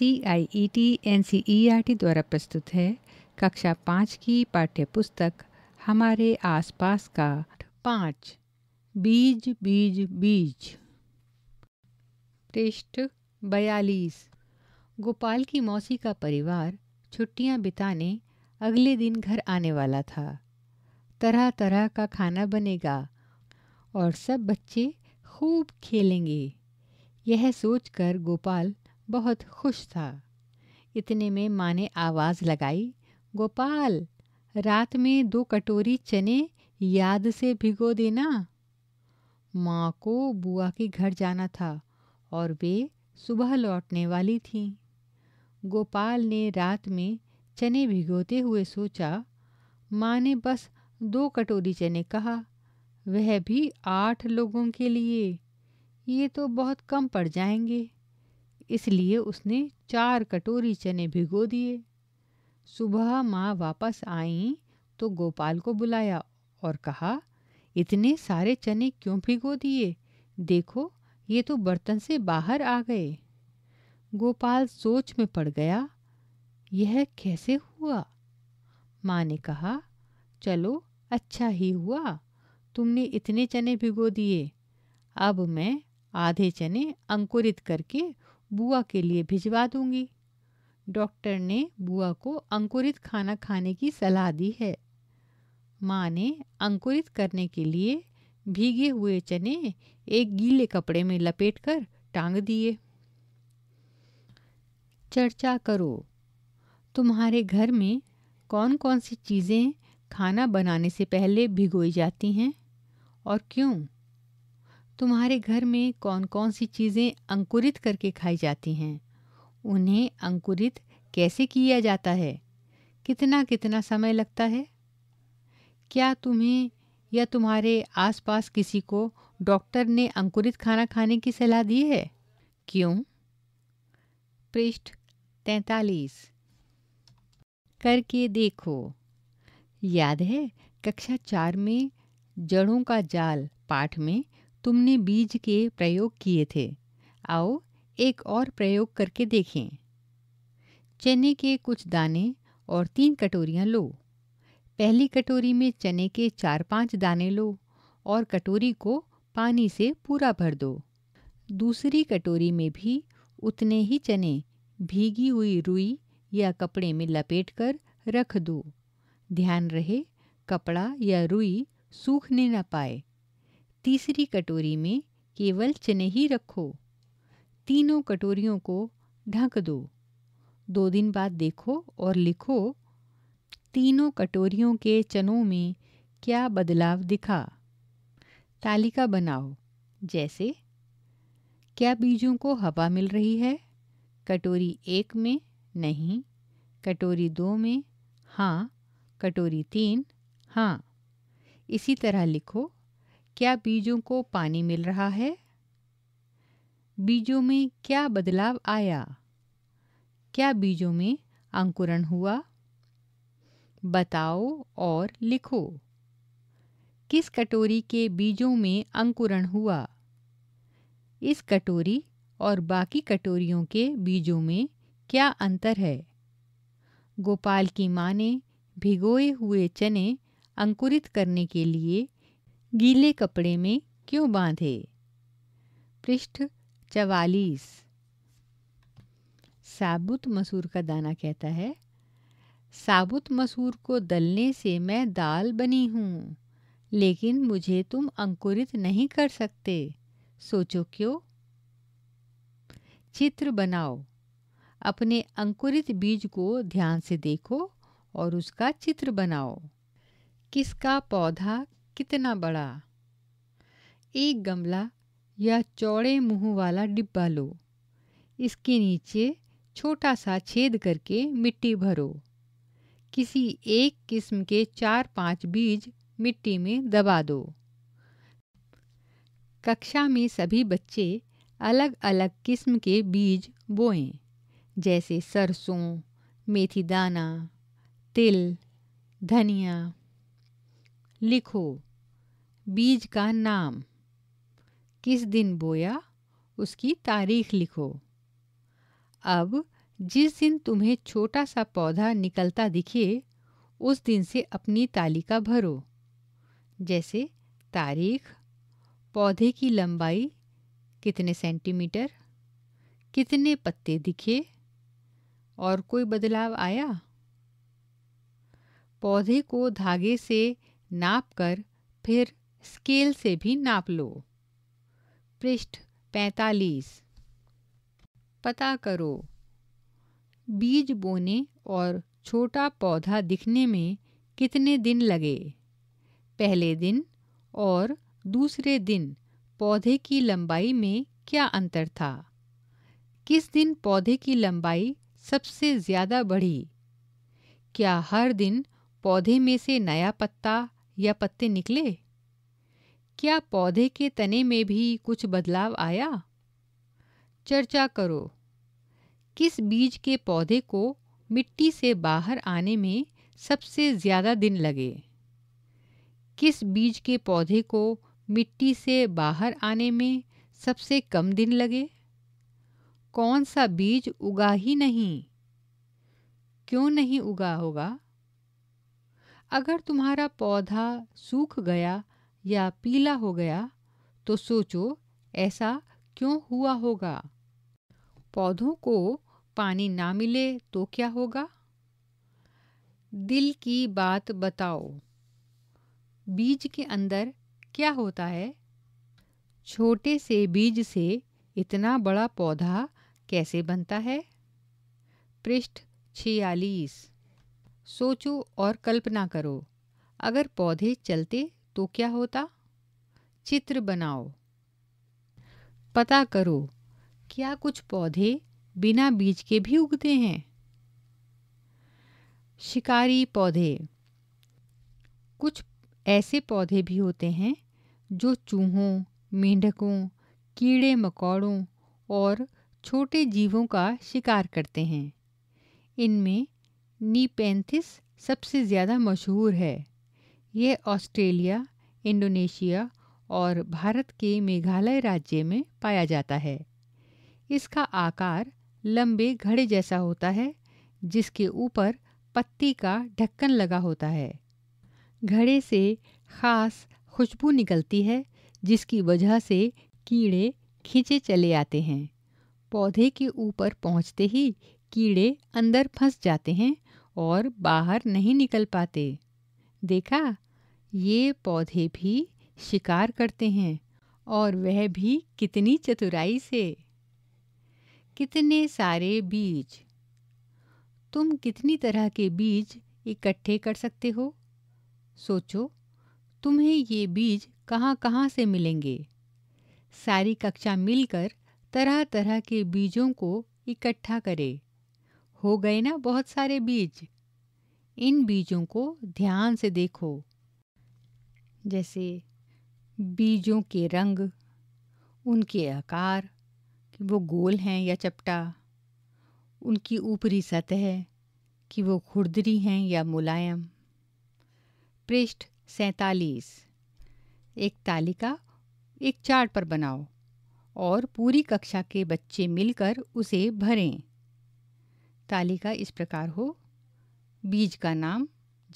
C I E T N C E R T द्वारा प्रस्तुत है कक्षा पाँच की पाठ्य पुस्तक हमारे आसपास का पाँच बीज बीज बीज पृष्ठ बयालीस गोपाल की मौसी का परिवार छुट्टियां बिताने अगले दिन घर आने वाला था तरह तरह का खाना बनेगा और सब बच्चे खूब खेलेंगे यह सोचकर गोपाल बहुत खुश था इतने में माँ ने आवाज़ लगाई गोपाल रात में दो कटोरी चने याद से भिगो देना माँ को बुआ के घर जाना था और वे सुबह लौटने वाली थीं गोपाल ने रात में चने भिगोते हुए सोचा माँ ने बस दो कटोरी चने कहा वह भी आठ लोगों के लिए ये तो बहुत कम पड़ जाएंगे इसलिए उसने चार कटोरी चने भिगो दिए सुबह माँ वापस आई तो गोपाल को बुलाया और कहा इतने सारे चने क्यों भिगो दिए देखो ये तो बर्तन से बाहर आ गए गोपाल सोच में पड़ गया यह कैसे हुआ माँ ने कहा चलो अच्छा ही हुआ तुमने इतने चने भिगो दिए अब मैं आधे चने अंकुरित करके बुआ के लिए भिजवा दूंगी डॉक्टर ने बुआ को अंकुरित खाना खाने की सलाह दी है माँ ने अंकुरित करने के लिए भीगे हुए चने एक गीले कपड़े में लपेटकर टांग दिए चर्चा करो तुम्हारे घर में कौन कौन सी चीज़ें खाना बनाने से पहले भिगोई जाती हैं और क्यों तुम्हारे घर में कौन कौन सी चीज़ें अंकुरित करके खाई जाती हैं उन्हें अंकुरित कैसे किया जाता है कितना कितना समय लगता है क्या तुम्हें या तुम्हारे आसपास किसी को डॉक्टर ने अंकुरित खाना खाने की सलाह दी है क्यों पृष्ठ तैतालीस करके देखो याद है कक्षा चार में जड़ों का जाल पाठ में तुमने बीज के प्रयोग किए थे आओ एक और प्रयोग करके देखें चने के कुछ दाने और तीन कटोरियाँ लो पहली कटोरी में चने के चार पांच दाने लो और कटोरी को पानी से पूरा भर दो दूसरी कटोरी में भी उतने ही चने भीगी हुई रुई या कपड़े में लपेट कर रख दो ध्यान रहे कपड़ा या रुई सूखने ना पाए तीसरी कटोरी में केवल चने ही रखो तीनों कटोरियों को ढक दो दो दिन बाद देखो और लिखो तीनों कटोरियों के चनों में क्या बदलाव दिखा तालिका बनाओ जैसे क्या बीजों को हवा मिल रही है कटोरी एक में नहीं कटोरी दो में हाँ कटोरी तीन हाँ इसी तरह लिखो क्या बीजों को पानी मिल रहा है बीजों में क्या बदलाव आया क्या बीजों में अंकुरण हुआ बताओ और लिखो किस कटोरी के बीजों में अंकुरण हुआ इस कटोरी और बाकी कटोरियों के बीजों में क्या अंतर है गोपाल की माँ ने भिगोए हुए चने अंकुरित करने के लिए गीले कपड़े में क्यों बांधे पृष्ठ चवालीस साबुत मसूर का दाना कहता है साबुत मसूर को दलने से मैं दाल बनी हूँ लेकिन मुझे तुम अंकुरित नहीं कर सकते सोचो क्यों चित्र बनाओ अपने अंकुरित बीज को ध्यान से देखो और उसका चित्र बनाओ किसका पौधा कितना बड़ा एक गमला या चौड़े मुंह वाला डिब्बा लो इसके नीचे छोटा सा छेद करके मिट्टी भरो किसी एक किस्म के चार पांच बीज मिट्टी में दबा दो कक्षा में सभी बच्चे अलग अलग किस्म के बीज बोएं जैसे सरसों मेथी दाना तिल धनिया लिखो बीज का नाम किस दिन बोया उसकी तारीख लिखो अब जिस दिन तुम्हें छोटा सा पौधा निकलता दिखे उस दिन से अपनी तालिका भरो जैसे तारीख पौधे की लंबाई कितने सेंटीमीटर कितने पत्ते दिखे और कोई बदलाव आया पौधे को धागे से नाप कर फिर स्केल से भी नाप लो पृष्ठ 45 पता करो बीज बोने और छोटा पौधा दिखने में कितने दिन लगे पहले दिन और दूसरे दिन पौधे की लंबाई में क्या अंतर था किस दिन पौधे की लंबाई सबसे ज़्यादा बढ़ी क्या हर दिन पौधे में से नया पत्ता या पत्ते निकले क्या पौधे के तने में भी कुछ बदलाव आया चर्चा करो किस बीज के पौधे को मिट्टी से बाहर आने में सबसे ज़्यादा दिन लगे किस बीज के पौधे को मिट्टी से बाहर आने में सबसे कम दिन लगे कौन सा बीज उगा ही नहीं क्यों नहीं उगा होगा अगर तुम्हारा पौधा सूख गया या पीला हो गया तो सोचो ऐसा क्यों हुआ होगा पौधों को पानी ना मिले तो क्या होगा दिल की बात बताओ बीज के अंदर क्या होता है छोटे से बीज से इतना बड़ा पौधा कैसे बनता है पृष्ठ छियालीस सोचो और कल्पना करो अगर पौधे चलते तो क्या होता चित्र बनाओ पता करो क्या कुछ पौधे बिना बीज के भी उगते हैं शिकारी पौधे कुछ ऐसे पौधे भी होते हैं जो चूहों मेंढकों कीड़े मकौड़ों और छोटे जीवों का शिकार करते हैं इनमें नीपेंथिस सबसे ज़्यादा मशहूर है यह ऑस्ट्रेलिया इंडोनेशिया और भारत के मेघालय राज्य में पाया जाता है इसका आकार लंबे घड़े जैसा होता है जिसके ऊपर पत्ती का ढक्कन लगा होता है घड़े से खास खुशबू निकलती है जिसकी वजह से कीड़े खींचे चले आते हैं पौधे के ऊपर पहुंचते ही कीड़े अंदर फंस जाते हैं और बाहर नहीं निकल पाते देखा ये पौधे भी शिकार करते हैं और वह भी कितनी चतुराई से कितने सारे बीज तुम कितनी तरह के बीज इकट्ठे कर सकते हो सोचो तुम्हें ये बीज कहाँ कहाँ से मिलेंगे सारी कक्षा मिलकर तरह तरह के बीजों को इकट्ठा करे हो गए ना बहुत सारे बीज इन बीजों को ध्यान से देखो जैसे बीजों के रंग उनके आकार कि वो गोल हैं या चपटा उनकी ऊपरी सतह कि वो खुरदरी हैं या मुलायम पृष्ठ सैतालीस एक तालिका एक चार्ट पर बनाओ और पूरी कक्षा के बच्चे मिलकर उसे भरें तालिका इस प्रकार हो बीज का नाम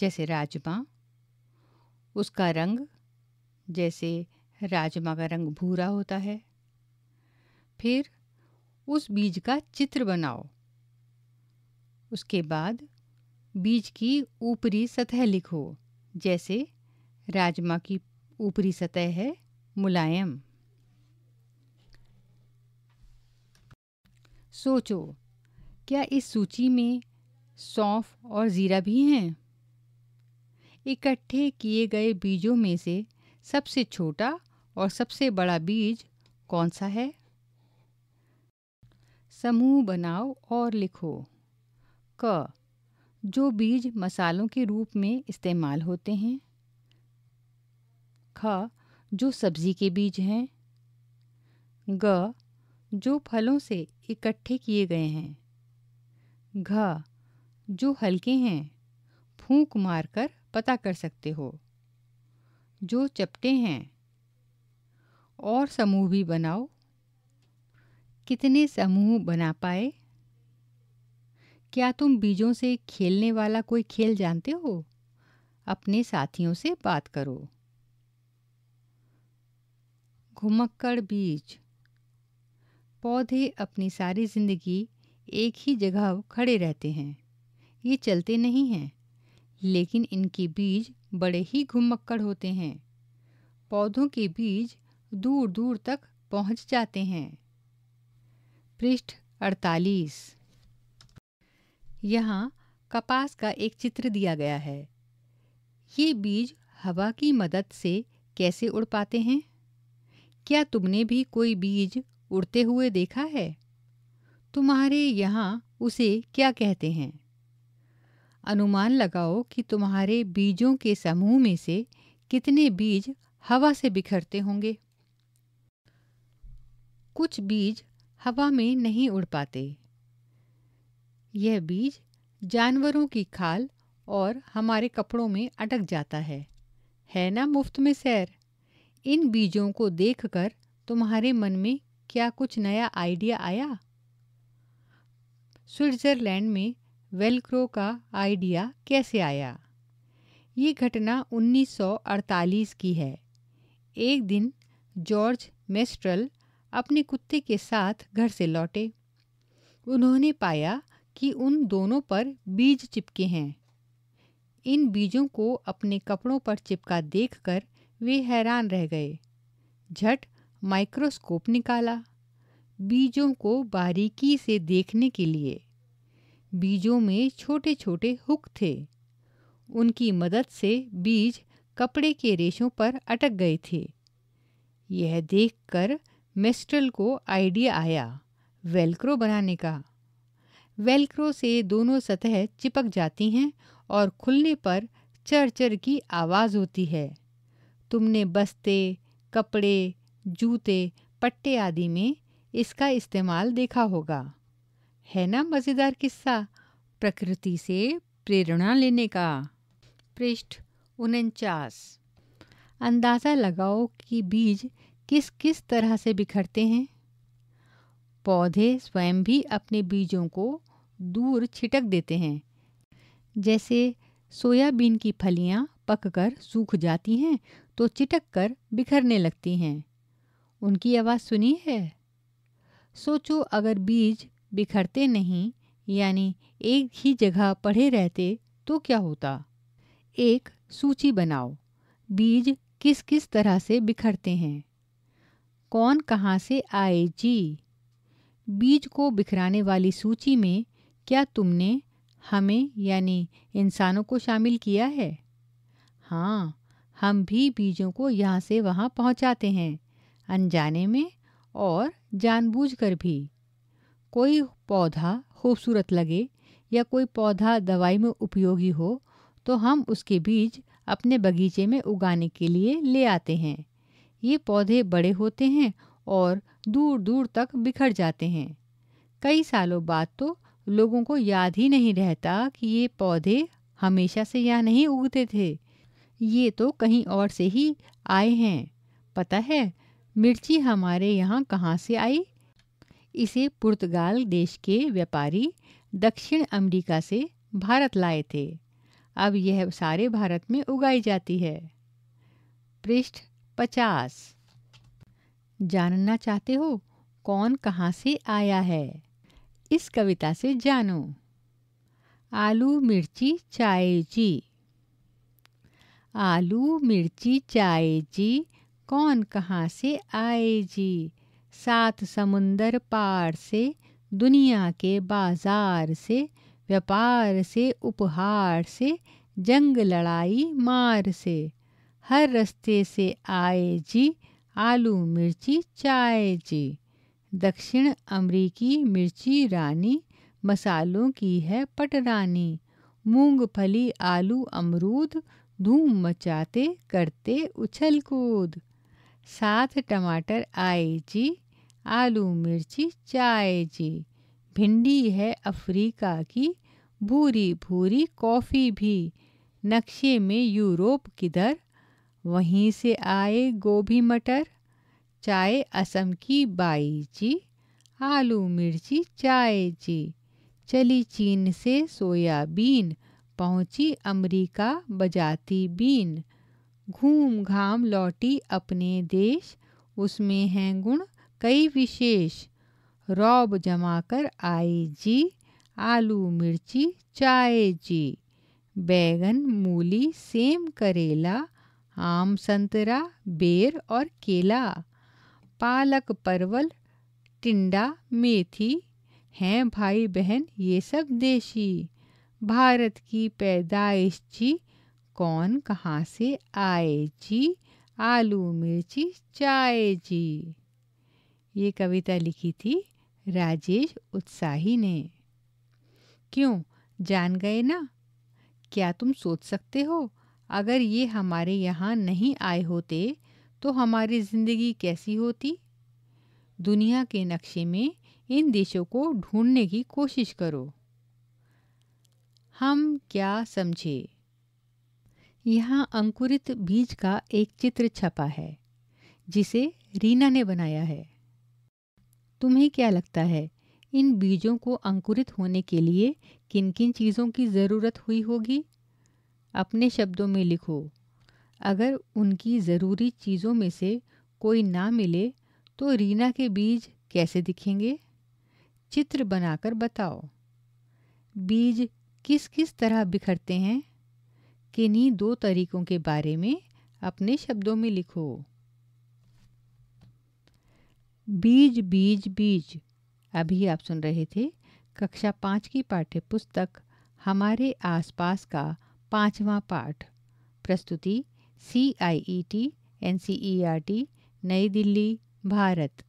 जैसे राजमा उसका रंग जैसे राजमा का रंग भूरा होता है फिर उस बीज का चित्र बनाओ उसके बाद बीज की ऊपरी सतह लिखो जैसे राजमा की ऊपरी सतह है मुलायम सोचो क्या इस सूची में सौंफ और ज़ीरा भी हैं इकट्ठे किए गए बीजों में से सबसे छोटा और सबसे बड़ा बीज कौन सा है समूह बनाओ और लिखो क जो बीज मसालों के रूप में इस्तेमाल होते हैं ख जो सब्जी के बीज हैं ग जो फलों से इकट्ठे किए गए हैं घ जो हल्के हैं फूंक मारकर पता कर सकते हो जो चपटे हैं और समूह भी बनाओ कितने समूह बना पाए क्या तुम बीजों से खेलने वाला कोई खेल जानते हो अपने साथियों से बात करो घुमक्कड़ बीज पौधे अपनी सारी ज़िंदगी एक ही जगह खड़े रहते हैं ये चलते नहीं हैं लेकिन इनके बीज बड़े ही घुमक्कड़ होते हैं पौधों के बीज दूर दूर तक पहुंच जाते हैं पृष्ठ 48 यहाँ कपास का एक चित्र दिया गया है ये बीज हवा की मदद से कैसे उड़ पाते हैं क्या तुमने भी कोई बीज उड़ते हुए देखा है तुम्हारे यहाँ उसे क्या कहते हैं अनुमान लगाओ कि तुम्हारे बीजों के समूह में से कितने बीज हवा से बिखरते होंगे कुछ बीज हवा में नहीं उड़ पाते यह बीज जानवरों की खाल और हमारे कपड़ों में अटक जाता है है ना मुफ्त में सैर इन बीजों को देखकर तुम्हारे मन में क्या कुछ नया आइडिया आया स्विट्ज़रलैंड में वेलक्रो का आइडिया कैसे आया ये घटना 1948 की है एक दिन जॉर्ज मेस्ट्रल अपने कुत्ते के साथ घर से लौटे उन्होंने पाया कि उन दोनों पर बीज चिपके हैं इन बीजों को अपने कपड़ों पर चिपका देखकर वे हैरान रह गए झट माइक्रोस्कोप निकाला बीजों को बारीकी से देखने के लिए बीजों में छोटे छोटे हुक थे उनकी मदद से बीज कपड़े के रेशों पर अटक गए थे यह देखकर मिस्ट्रल को आइडिया आया वेलक्रो बनाने का वेलक्रो से दोनों सतह चिपक जाती हैं और खुलने पर चर चर की आवाज़ होती है तुमने बस्ते कपड़े जूते पट्टे आदि में इसका इस्तेमाल देखा होगा है ना मज़ेदार किस्सा प्रकृति से प्रेरणा लेने का पृष्ठ उनचास अंदाज़ा लगाओ कि बीज किस किस तरह से बिखरते हैं पौधे स्वयं भी अपने बीजों को दूर छिटक देते हैं जैसे सोयाबीन की फलियां पककर सूख जाती हैं तो चिटक कर बिखरने लगती हैं उनकी आवाज़ सुनी है सोचो अगर बीज बिखरते नहीं यानी एक ही जगह पढ़े रहते तो क्या होता एक सूची बनाओ बीज किस किस तरह से बिखरते हैं कौन कहाँ से आए जी बीज को बिखराने वाली सूची में क्या तुमने हमें यानी इंसानों को शामिल किया है हाँ हम भी बीजों को यहाँ से वहाँ पहुँचाते हैं अनजाने में और जानबूझकर भी कोई पौधा खूबसूरत लगे या कोई पौधा दवाई में उपयोगी हो तो हम उसके बीज अपने बगीचे में उगाने के लिए ले आते हैं ये पौधे बड़े होते हैं और दूर दूर तक बिखर जाते हैं कई सालों बाद तो लोगों को याद ही नहीं रहता कि ये पौधे हमेशा से यहाँ नहीं उगते थे ये तो कहीं और से ही आए हैं पता है मिर्ची हमारे यहाँ कहाँ से आई इसे पुर्तगाल देश के व्यापारी दक्षिण अमेरिका से भारत लाए थे अब यह सारे भारत में उगाई जाती है पृष्ठ पचास जानना चाहते हो कौन कहाँ से आया है इस कविता से जानो आलू मिर्ची चाय जी आलू मिर्ची चाय जी कौन कहाँ से आए जी सात समुंदर पार से दुनिया के बाजार से व्यापार से उपहार से जंग लड़ाई मार से हर रस्ते से आए जी आलू मिर्ची चाय जी दक्षिण अमरीकी मिर्ची रानी मसालों की है पटरानी मूंगफली आलू अमरूद धूम मचाते करते उछल कूद साथ टमाटर आए जी आलू मिर्ची चाय जी भिंडी है अफ्रीका की भूरी भूरी कॉफ़ी भी नक्शे में यूरोप किधर वहीं से आए गोभी मटर चाय असम की बाई जी आलू मिर्ची चाय जी चली चीन से सोयाबीन पहुंची अमेरिका बजाती बीन घूम घाम लौटी अपने देश उसमें हैं गुण कई विशेष रौब जमा कर आई जी आलू मिर्ची चाय जी बैगन मूली सेम करेला आम संतरा बेर और केला पालक परवल टिंडा मेथी हैं भाई बहन ये सब देशी भारत की पैदाइश जी कौन कहाँ से आए जी आलू मिर्ची चाय जी ये कविता लिखी थी राजेश उत्साही ने क्यों जान गए ना क्या तुम सोच सकते हो अगर ये हमारे यहाँ नहीं आए होते तो हमारी ज़िंदगी कैसी होती दुनिया के नक्शे में इन देशों को ढूंढने की कोशिश करो हम क्या समझे यहाँ अंकुरित बीज का एक चित्र छपा है जिसे रीना ने बनाया है तुम्हें क्या लगता है इन बीजों को अंकुरित होने के लिए किन किन चीज़ों की ज़रूरत हुई होगी अपने शब्दों में लिखो अगर उनकी ज़रूरी चीज़ों में से कोई ना मिले तो रीना के बीज कैसे दिखेंगे चित्र बनाकर बताओ बीज किस किस तरह बिखरते हैं किन्हीं दो तरीकों के बारे में अपने शब्दों में लिखो बीज बीज बीज अभी आप सुन रहे थे कक्षा पाँच की पाठ्य पुस्तक हमारे आसपास का पाँचवा पाठ प्रस्तुति C I E T N C E R T नई दिल्ली भारत